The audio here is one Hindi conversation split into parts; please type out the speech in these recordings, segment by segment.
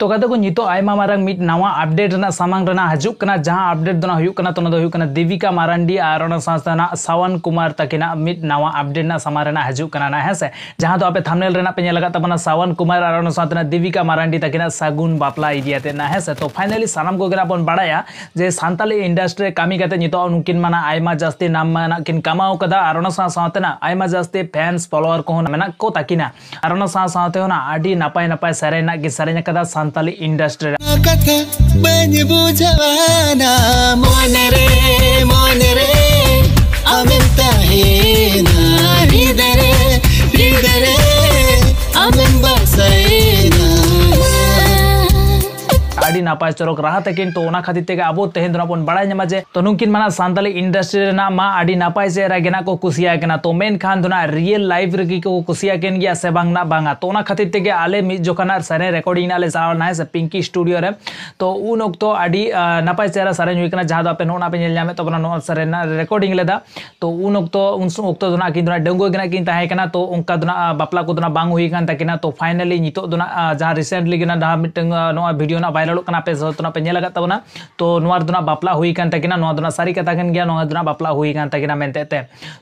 तो कहते को नित नवा अपडेट रना सामांग रना हजुक जहां अपडेट दोना तो देविका मारांडी आर संस्था सावन कुमार तकिना मिट नवा अपडेट ना सामा ना हेसे जहां तो आप थंबनेल पे लगा तबना सावन कुमार आर ओना संस्था ना देविका मारांडी तकिना सागुन बापला इदियाते हेसे तो फाइनली सानाम को गना जे सानी इंडस्ट्री कामी कहते नित माना आयमा नाम माना किन कमाओ कदा आर ओना संस्था फैंस फॉलोअर को मेना को तकिना आर ओना संस्था होना कि सरे कदा সান্তালি ইন্ডাস্ট্রি ᱟᱹᱰᱤ ᱱᱟᱯᱟᱭ ᱪᱚᱨᱚᱠ ᱨᱟᱦᱟ ᱛᱟᱹᱠᱤᱱ ᱛᱚ ᱚᱱᱟ ᱠᱷᱟᱹᱛᱤᱨ ᱛᱮᱜᱮ ᱟᱵᱚ ᱛᱮᱦᱮᱧ ᱫᱚ ᱵᱚᱱ ᱵᱟᱲᱟᱭ ᱧᱟᱢᱟ ᱡᱮ ᱛᱚ ᱱᱩᱠᱤᱱ ᱢᱟ ᱥᱟᱱᱛᱟᱞᱤ ᱤᱱᱰᱟᱥᱴᱨᱤ ᱨᱮᱱᱟᱜ ᱢᱟ ᱟᱹᱰᱤ ᱱᱟᱯᱟᱭ ᱪᱮᱦᱨᱟ ᱜᱮ ᱠᱚ ᱠᱩᱥᱤᱭᱟ ᱠᱟᱱᱟ ᱛᱚ ᱢᱮᱱᱠᱷᱟᱱ ᱫᱚ ᱱᱟ ᱨᱤᱭᱮᱞ ᱞᱟᱭᱤᱯ ᱨᱮᱜᱮ ᱠᱚ ᱠᱩᱥᱤᱭᱟ ᱠᱤᱱ ᱜᱮᱭᱟ ᱥᱮ ᱵᱟᱝ ᱱᱟ ᱵᱟᱝᱟ ᱛᱚ ᱚᱱᱟ ᱠᱷᱟᱹᱛᱤᱨ ᱛᱮᱜᱮ ᱟᱞᱮ ᱢᱤᱫ ᱡᱚᱠᱷᱚᱱ ᱥᱟᱨᱮ ᱨᱮᱠᱚᱨᱰᱤᱝ ᱟᱞᱮ ᱪᱟᱞᱟᱣ ᱞᱮᱱᱟ ᱥᱮ ᱯᱤᱝᱠᱤ ᱥᱴᱩᱰᱤᱭᱳ ᱨᱮ ᱛᱚ ᱩᱱ ᱚᱠᱛᱚ ᱟᱹᱰᱤ ᱱᱟᱯᱟय ᱪᱮᱦᱨᱟ ᱥᱟᱨᱮᱧ ᱦᱩᱭ ᱠᱟᱱᱟ ᱡᱟᱦᱟᱸ ᱫᱚ ᱟᱯᱮ ᱱᱚᱣᱟ ᱯᱮ ᱧᱮᱞ ᱧᱟᱢᱮᱫ ᱛᱟᱵᱚᱱᱟ ᱱᱚᱣᱟ ᱥᱟᱨᱮ ᱨᱮᱱᱟᱜ ᱨᱮᱠᱚᱨᱰᱤᱝ ᱞᱮᱫᱟ ᱛᱚ ᱩᱱ ᱚᱠᱛᱚ ᱩᱱ ᱚᱠᱛᱚ ᱫᱚ ᱱᱟ ᱟᱹᱠᱤᱱ ᱫᱚ ᱰᱟᱺᱜᱩᱣᱟᱹ ᱜᱮ ᱠᱤᱱ ᱛᱟᱦᱮᱸ ᱠᱟᱱᱟ ᱛᱚ ᱚᱱᱠᱟ ᱫᱚ ᱱᱟ ᱵᱟᱯᱞᱟ ᱠᱚᱫᱚ ᱱᱟ ᱵᱟᱝ ᱦᱩᱭ ᱠᱟᱱ ᱛᱟᱹᱠᱤᱱᱟ ᱛᱚ ᱯᱷᱟᱭᱱᱟᱞᱤ ᱱᱤᱛᱚᱜ ᱫᱚ ᱱᱟ ᱡᱟᱦᱟᱸ ᱨᱤᱥᱮᱱᱴᱞᱤ ᱜᱮ ᱱᱟ ᱡᱟᱦᱟᱸ ᱢᱤᱫᱴᱟᱝ ᱱᱚᱣᱟ ᱵᱷᱤᱰᱤᱭᱳ ᱱᱟ ᱵᱷᱟᱭᱨᱟᱞᱚᱜ ᱠᱟᱱᱟ ᱯᱮ ᱡᱚᱛᱱᱟ ᱯᱮ ᱧᱮᱞ ᱟᱠᱟᱫ ᱛᱟᱵᱚᱱᱟ ᱛᱚ ᱱᱚᱣᱟ ᱨᱮᱫᱚ ᱵᱟᱯᱞᱟ ᱦᱩᱭ ᱠᱟᱱ ᱛᱟᱹᱠᱤᱱᱟ ᱱᱚᱣᱟ ᱫᱚ ᱥᱟᱹᱨᱤ ᱠᱟᱛᱷᱟ ᱠᱟᱱ ᱜᱮᱭᱟ ᱱᱚᱣᱟ ᱫᱚ ᱵᱟᱯᱞᱟ ᱦᱩᱭ ᱠᱟᱱ ᱛᱟᱹᱠᱤᱱᱟ ᱢᱮᱱᱛᱮ ᱛᱮ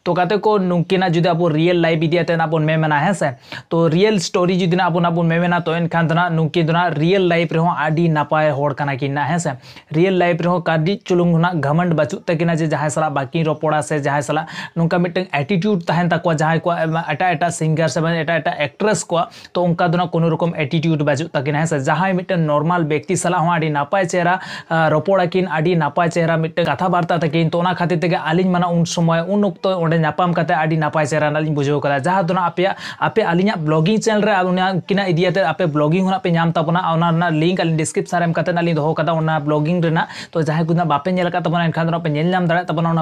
ᱛᱚ ᱠᱟᱛᱮ ᱠᱚ ᱱᱩᱝᱠᱤᱱᱟ ᱡᱩᱫᱤ ᱟᱵᱚ ᱨᱤᱭᱮᱞ ᱞᱟᱭᱤᱯ ᱤᱫᱤᱭᱟᱛᱮ ᱱᱟᱵᱚᱱ ᱢᱮᱢᱮᱱᱟ ᱦᱮᱸ ᱥᱮ ᱛᱚ ᱨᱤᱭᱮᱞ ᱥᱴᱳᱨᱤ ᱡᱩᱫᱤ ᱟᱵᱚ ᱱᱟᱵᱚᱱ ᱢᱮᱢᱮᱱᱟ ᱛᱚ ᱮᱱᱠᱷᱟᱱ ᱫᱚ ᱱᱟ ᱱᱩᱝᱠᱤᱱ ᱫᱚ ᱱᱟ ᱨᱤᱭᱮᱞ ᱞᱟᱭᱤᱯ ᱨᱮᱦᱚᱸ ᱟᱹᱰᱤ ᱱᱟᱯᱟᱭ ᱦᱚᱲ ᱠᱟᱱᱟ ᱠᱤᱱ ᱦᱮᱸ ᱥᱮ ᱨᱤᱭᱮᱞ ᱞᱟᱭᱤᱯ ᱨᱮᱦᱚᱸ ᱠᱟᱹᱴᱤᱡ ᱪᱩᱞᱩᱝ ᱨᱮᱱᱟᱜ ᱜᱷᱟᱢᱚᱸᱰ ᱵᱟᱹᱪᱩᱜ ᱛᱟᱹᱠᱤᱱᱟ ᱡᱮ ᱡᱟᱦᱟᱸᱭ ᱥᱟᱞᱟᱜ ᱵᱟᱹᱠᱤᱱ ᱨᱚᱯᱚᱲᱟ ᱥᱮ ᱡᱟᱦᱟᱸᱭ ᱥᱟᱞᱟᱜ ᱱᱚᱝᱠᱟ ᱢᱤᱫᱴᱟᱝ एटीट्यूड तहन तक जहाँ को एटा एटा सिंगर से एटा एटा एक्ट्रेस को तो उनका दोना कोनो रकम एटीट्यूड बाजू तक है से जहाँ मिट्टन नॉर्मल व्यक्ति साला नपाय चेहरा रोपड़ा कि नपाय चेहरा मिट्टे कथा बार्ता तक तो खातिर तक अली मना उन समय उनपते नपाय चेहरा अली बुझे जहाँ आप आपे अली ब्लगिंग चैनल इदीते आपे ब्लगिंग लिंक अली डिस्क्रिपन अली दोका ब्लगिंग तो जहाँ कुछ बापे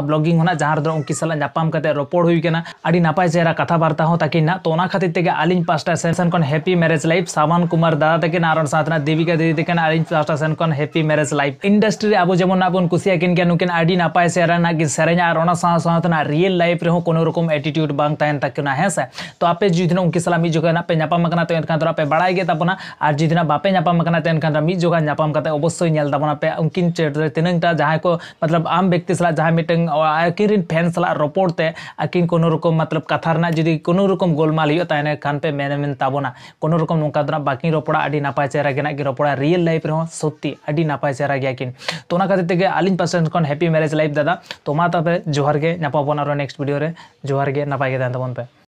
ब्लगिंग उनकी सलाते रोपड़ होना नपाय चेहरा कथा बार्ता तक तो खातिर तक अली पास्टा सेंसन हैप्पी मैरेज लाइफ सामान कुमार दादा तक और देविका दीदी तक अली ᱥᱮᱱ ᱠᱷᱚᱱ ᱦᱮᱯᱤ ᱢᱮᱨᱮᱡᱽ ᱞᱟᱭᱤᱯ ᱤᱱᱰᱟᱥᱴᱨᱤ ᱨᱮ ᱟᱵᱚ ᱡᱮᱢᱚᱱ ᱟᱵᱚᱱ ᱠᱩᱥᱤᱭᱟ ᱠᱤᱱ ᱜᱮᱭᱟ ᱱᱩᱠᱤᱱ ᱟᱹᱰᱤ ᱱᱟᱯᱟᱭ ᱥᱮ ᱨᱟᱱᱟ ᱠᱤᱱ ᱥᱮᱨᱮᱧᱟ ᱟᱨ ᱚᱱᱟ ᱥᱟᱶ ᱥᱟᱶᱛᱮ ᱚᱱᱟ ᱨᱤᱭᱮᱞ ᱞᱟᱭᱤᱯ ᱨᱮᱦᱚᱸ ᱠᱳᱱᱳ ᱨᱚᱠᱚᱢ ᱮᱴᱤᱴᱤᱭᱩᱰ ᱵᱟᱝ ᱛᱟᱦᱮᱱ ᱛᱟᱹᱠᱤᱱᱟ ᱦᱮᱸ ᱥᱮ ᱛᱚ ᱟᱯᱮ ᱡᱩᱫᱤ ᱩᱱᱠᱤᱱ ᱥᱟᱞᱟᱜ ᱢᱤᱫ ᱡᱚᱠᱷᱚᱱ ᱯᱮ ᱧᱟᱯᱟᱢ ᱟᱠᱟᱱᱟ ᱛᱚ ᱮᱱᱠᱷᱟᱱ ᱫᱚ ᱟᱯᱮ ᱵᱟᱲᱟᱭ ᱜᱮ ᱛᱟᱵᱚᱱᱟ ᱟᱨ ᱡᱩᱫᱤ ᱱᱟ ᱵᱟᱯᱮ ᱧᱟᱯᱟᱢ ᱟᱠᱟᱱᱟ ᱛᱚ ᱮᱱᱠᱷᱟᱱ ᱫᱚ ᱢᱤᱫ ᱡᱚᱠᱷᱚᱱ ᱧᱟᱯᱟᱢ ᱠᱟᱛᱮ ᱚᱵᱚᱥᱥᱳᱭ ᱧᱮᱞ ᱛᱟᱵᱚᱱᱟ ᱯᱮ ᱩᱱᱠᱤᱱ ᱛᱤᱱᱟᱹᱝ ᱴᱟ ᱡᱟᱦᱟᱸᱭ ᱠᱚ ᱢᱚᱛᱞᱚᱵ ᱟᱢ ᱵᱮᱠᱛᱤ ᱥᱟᱞᱟᱜ ᱡᱟᱦᱟᱸ ᱢᱤᱫᱴᱟᱝ ᱟᱹᱠᱤᱱ ᱨᱮᱱ ᱯᱷᱮᱱ ᱥᱟᱞᱟᱜ ᱨᱚᱯᱚᱲ ᱛᱮ ᱟᱹᱠᱤᱱ ᱠᱳᱱᱳ ᱨᱚᱠᱚᱢ ᱢᱚᱛᱞᱚᱵ ᱠᱟᱛᱷᱟ ᱨᱮᱱᱟᱜ ᱡᱩᱫᱤ ᱠᱳᱱᱳ ᱨᱚᱠᱚᱢ ᱜᱳᱞᱢᱟᱞ ᱦᱩᱭᱩᱜ ᱛᱟᱦᱮᱱ ᱠᱷᱟᱱ ᱯᱮ ᱢᱮᱱ ᱛᱟᱵᱚᱱᱟ ᱠᱳᱱᱳ ᱨᱚᱠᱚᱢ ᱱᱚᱝᱠᱟ ᱫᱚ ᱵᱟᱹᱠᱤᱱ ᱨᱚᱯᱚᱲᱟ ᱟᱹᱰᱤ ᱱᱟᱯᱟᱭ ᱪᱮᱦᱨᱟ ᱜᱮ ᱱᱟᱜ ᱨᱚᱯᱚᱲᱟ ᱨᱤᱭᱮᱞ ᱞᱟᱭᱤᱯ ᱨᱮᱦᱚᱸ सत्य नपाय सेरागिन तो अली पास हेपी मेरेज लाइफ दादा तो जोहर के नपापन नेक्स्ट भिडियो जोहर के नपाय दादा